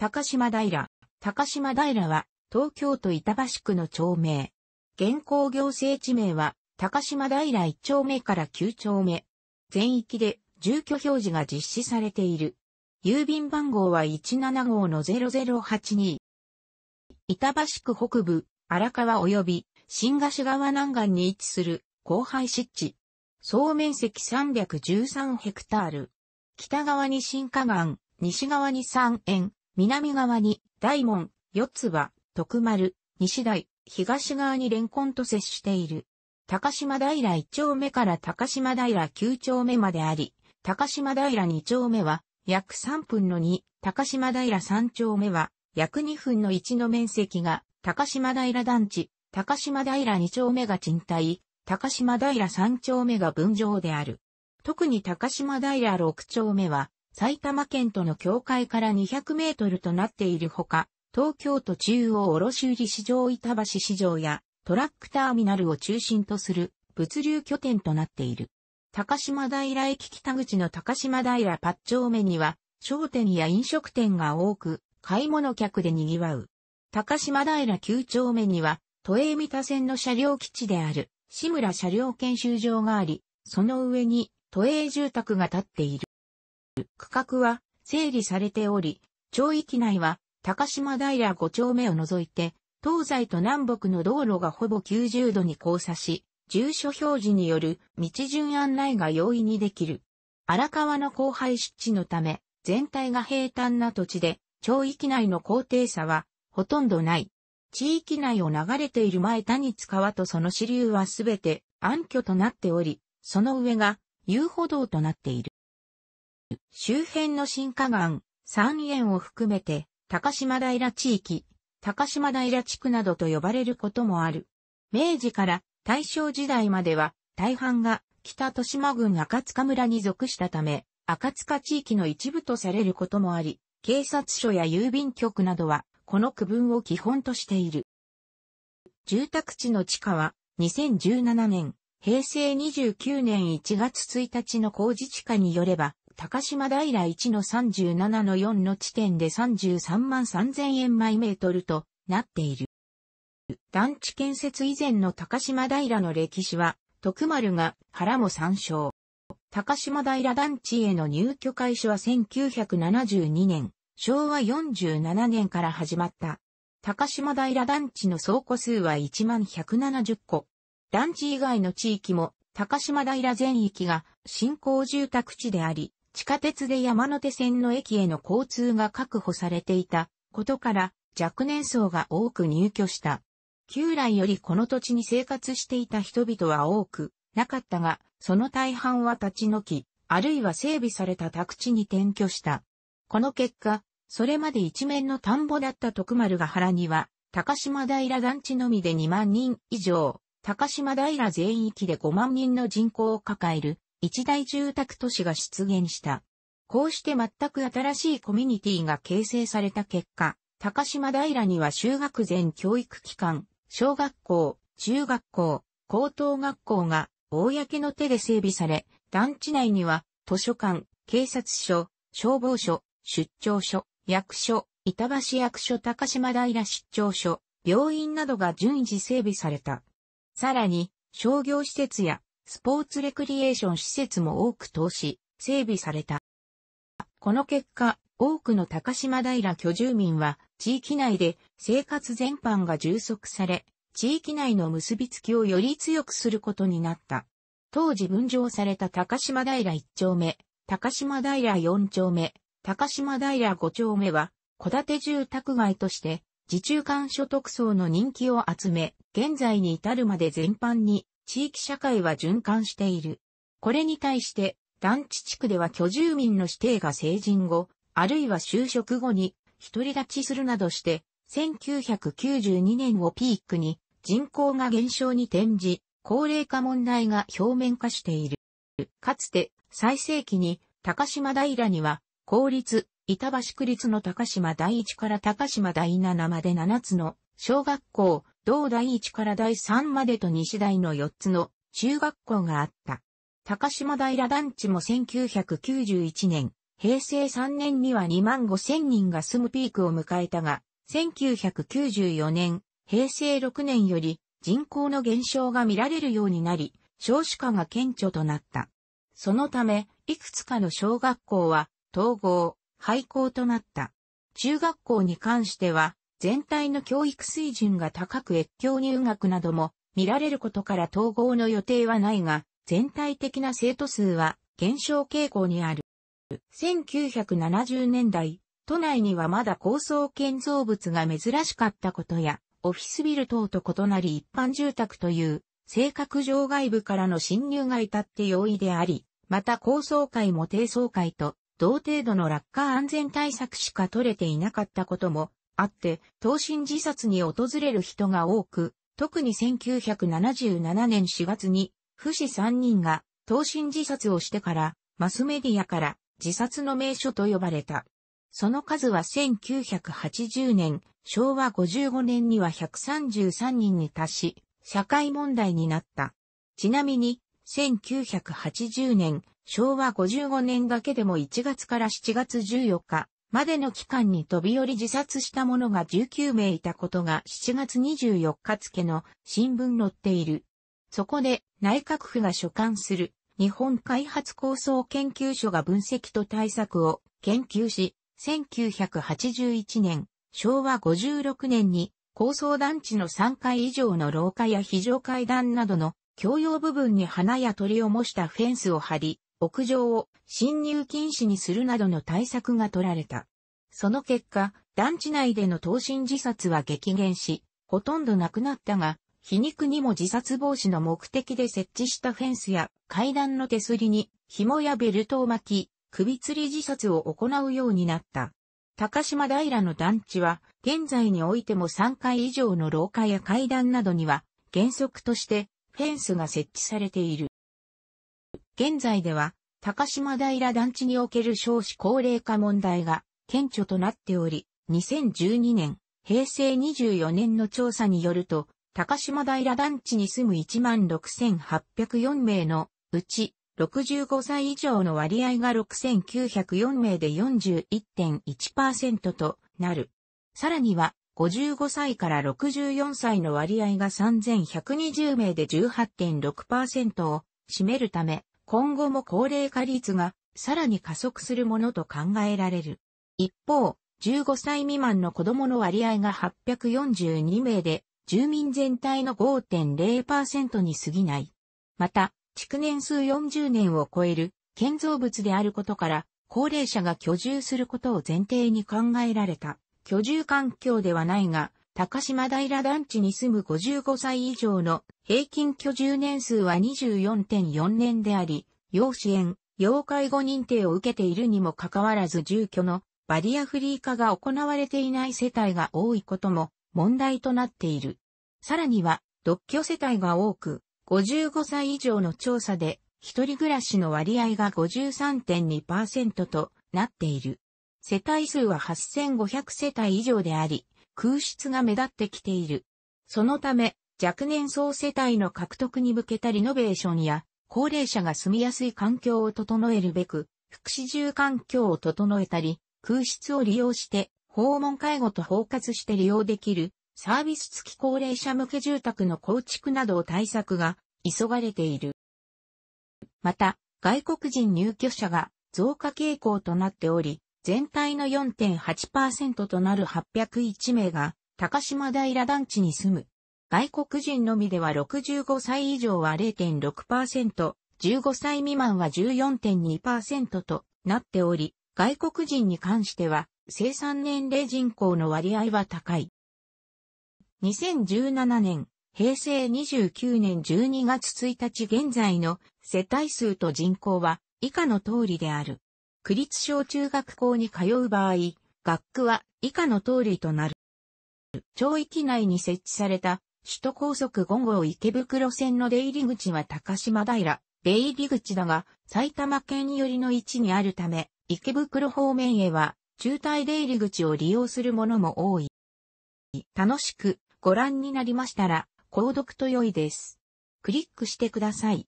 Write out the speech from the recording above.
高島平。高島平は、東京都板橋区の町名。現行行政地名は、高島平1丁目から9丁目。全域で、住居表示が実施されている。郵便番号は175の0082。板橋区北部、荒川及び、新河岸川南岸に位置する、荒廃湿地。総面積313ヘクタール。北側に新河岸、西側に三円、南側に大門、四つ葉、徳丸、西台、東側にレンコンと接している。高島平一丁目から高島平九丁目まであり、高島平二丁目は約3分の2、高島平三丁目は約2分の1の面積が高島平団地、高島平二丁目が賃貸、高島平三丁目が分譲である。特に高島平六丁目は埼玉県との境界から200メートルとなっているほか、東京都中央卸売市場板橋市場やトラックターミナルを中心とする物流拠点となっている。高島平駅北口の高島平八丁目には商店や飲食店が多く、買い物客で賑わう。高島平九丁目には、都営三田線の車両基地である、志村車両研修場があり、その上に都営住宅が建っている。区画は整理されており、町域内は高島平5丁目を除いて、東西と南北の道路がほぼ90度に交差し、住所表示による道順案内が容易にできる。荒川の荒廃湿地のため、全体が平坦な土地で、町域内の高低差はほとんどない。地域内を流れている前谷津川とその支流はすべて暗渠となっており、その上が遊歩道となっている。周辺の新河岸、三園を含めて、高島平地域、高島平地区などと呼ばれることもある。明治から大正時代までは、大半が北豊島郡赤塚村に属したため、赤塚地域の一部とされることもあり、警察署や郵便局などは、この区分を基本としている。住宅地の地下は、2017年、平成29年1月1日の工事地下によれば、高島平1の37の4の地点で33万3000円毎メートルとなっている。団地建設以前の高島平の歴史は、徳丸が原も参照。高島平団地への入居開始は1972年、昭和47年から始まった。高島平団地の倉庫数は1万170個。団地以外の地域も高島平全域が新興住宅地であり、地下鉄で山手線の駅への交通が確保されていたことから若年層が多く入居した。旧来よりこの土地に生活していた人々は多くなかったが、その大半は立ち退き、あるいは整備された宅地に転居した。この結果、それまで一面の田んぼだった徳丸が原には、高島平団地のみで2万人以上、高島平全域で5万人の人口を抱える一大住宅都市が出現した。こうして全く新しいコミュニティが形成された結果、高島平には就学前教育機関、小学校、中学校、高等学校が公の手で整備され、団地内には図書館、警察署、消防署、出張所、役所、板橋役所高島平出張所、病院などが順次整備された。さらに、商業施設やスポーツレクリエーション施設も多く投資、整備された。この結果、多くの高島平居住民は、地域内で生活全般が充足され、地域内の結びつきをより強くすることになった。当時分譲された高島平1丁目、高島平4丁目、高島平5丁目は、戸建て住宅街として、自中間所得層の人気を集め、現在に至るまで全般に地域社会は循環している。これに対して、団地地区では居住民の指定が成人後、あるいは就職後に、独り立ちするなどして、1992年をピークに、人口が減少に転じ、高齢化問題が表面化している。かつて、最盛期に、高島平には、公立、板橋区立の高島第一から高島第七まで7つの小学校、同第1から第3までと西大の4つの中学校があった。高島平団地も1991年、平成3年には2万5千人が住むピークを迎えたが、1994年、平成6年より人口の減少が見られるようになり、少子化が顕著となった。そのため、いくつかの小学校は統合、廃校となった。中学校に関しては、全体の教育水準が高く越境入学なども見られることから統合の予定はないが、全体的な生徒数は減少傾向にある。1970年代、都内にはまだ高層建造物が珍しかったことや、オフィスビル等と異なり一般住宅という性格上外部からの侵入が至って容易であり、また高層階も低層階と同程度の落下安全対策しか取れていなかったこともあって、投身自殺に訪れる人が多く、特に1977年4月に、不死3人が投身自殺をしてから、マスメディアから自殺の名所と呼ばれた。その数は1980年、昭和55年には133人に達し、社会問題になった。ちなみに、1980年、昭和55年だけでも1月から7月14日、までの期間に飛び降り自殺した者が19名いたことが7月24日付の新聞載っている。そこで内閣府が所管する日本開発構想研究所が分析と対策を研究し、1981年、昭和56年に高層団地の3階以上の廊下や非常階段などの共用部分に花や鳥を模したフェンスを張り、屋上を侵入禁止にするなどの対策が取られた。その結果、団地内での投身自殺は激減し、ほとんどなくなったが、皮肉にも自殺防止の目的で設置したフェンスや階段の手すりに紐やベルトを巻き、首吊り自殺を行うようになった。高島平の団地は、現在においても3階以上の廊下や階段などには、原則としてフェンスが設置されている。現在では、高島平団地における少子高齢化問題が顕著となっており、2012年、平成24年の調査によると、高島平団地に住む16,804名のうち、65歳以上の割合が6,904名で41.1%となる。さらには、55歳から64歳の割合が3,120名で18.6%を占めるため、今後も高齢化率がさらに加速するものと考えられる。一方、15歳未満の子供の割合が842名で、住民全体の5.0%に過ぎない。また、築年数40年を超える建造物であることから、高齢者が居住することを前提に考えられた、居住環境ではないが、高島平団地に住む55歳以上の平均居住年数は24.4年であり、要支援、要介護認定を受けているにもかかわらず住居のバリアフリー化が行われていない世帯が多いことも問題となっている。さらには、独居世帯が多く、55歳以上の調査で、一人暮らしの割合が53.2%となっている。世帯数は8500世帯以上であり、空室が目立ってきている。そのため、若年層世帯の獲得に向けたリノベーションや、高齢者が住みやすい環境を整えるべく、福祉住環境を整えたり、空室を利用して、訪問介護と包括して利用できる、サービス付き高齢者向け住宅の構築などを対策が急がれている。また、外国人入居者が増加傾向となっており、全体の4.8%となる801名が、高島平団地に住む。外国人のみでは65歳以上は0.6%、15歳未満は14.2%となっており、外国人に関しては、生産年齢人口の割合は高い。2017年、平成29年12月1日現在の世帯数と人口は以下の通りである。区立小中学校に通う場合、学区は以下の通りとなる。町域内に設置された首都高速5号池袋線の出入り口は高島平、出入り口だが、埼玉県寄りの位置にあるため、池袋方面へは、中退出入り口を利用する者も多い。楽しくご覧になりましたら、購読と良いです。クリックしてください。